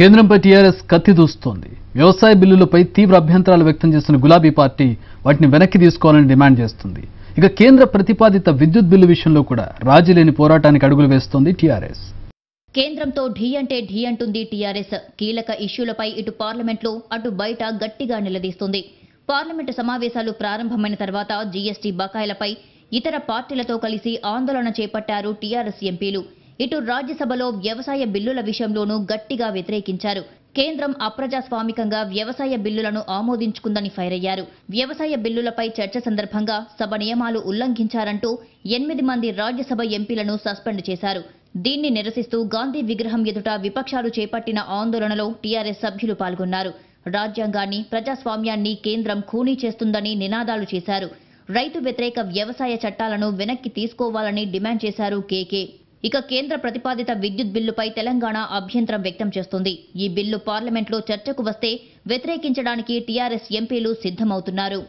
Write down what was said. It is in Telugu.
కేంద్రంపై టీఆర్ఎస్ కత్తి దూస్తోంది వ్యవసాయ బిల్లులపై తీవ్ర అభ్యంతరాలు వ్యక్తం చేసిన గులాబీ పార్టీ వాటిని వెనక్కి తీసుకోవాలని డిమాండ్ చేస్తుంది ఇక కేంద్ర ప్రతిపాదిత విద్యుత్ బిల్లు విషయంలో కూడా రాజీ పోరాటానికి అడుగులు వేస్తోంది టీఆర్ఎస్ కేంద్రంతో ఢీ అంటే ఢీ అంటుంది టీఆర్ఎస్ కీలక ఇష్యూలపై ఇటు పార్లమెంట్లో అటు బయట గట్టిగా నిలదీస్తుంది పార్లమెంటు సమావేశాలు ప్రారంభమైన తర్వాత జీఎస్టీ బకాయిలపై ఇతర పార్టీలతో కలిసి ఆందోళన చేపట్టారు టీఆర్ఎస్ ఎంపీలు ఇటు రాజ్యసభలో వ్యవసాయ బిల్లుల విషయంలోనూ గట్టిగా వ్యతిరేకించారు కేంద్రం అప్రజాస్వామికంగా వ్యవసాయ బిల్లులను ఆమోదించుకుందని ఫైర్ అయ్యారు వ్యవసాయ బిల్లులపై చర్చ సందర్భంగా సభ నియమాలు ఉల్లంఘించారంటూ ఎనిమిది మంది రాజ్యసభ ఎంపీలను సస్పెండ్ చేశారు దీన్ని నిరసిస్తూ గాంధీ విగ్రహం ఎదుట విపక్షాలు చేపట్టిన ఆందోళనలో టీఆర్ఎస్ సభ్యులు పాల్గొన్నారు రాజ్యాంగాన్ని ప్రజాస్వామ్యాన్ని కేంద్రం ఖూనీ చేస్తుందని నినాదాలు చేశారు రైతు వ్యతిరేక వ్యవసాయ చట్టాలను వెనక్కి తీసుకోవాలని డిమాండ్ చేశారు కేకే ఇక కేంద్ర ప్రతిపాదిత విద్యుత్ బిల్లుపై తెలంగాణ అభ్యంతరం వ్యక్తం చేస్తుంది ఈ బిల్లు పార్లమెంట్లో చర్చకు వస్తే వ్యతిరేకించడానికి టీఆర్ఎస్ ఎంపీలు సిద్ధమవుతున్నారు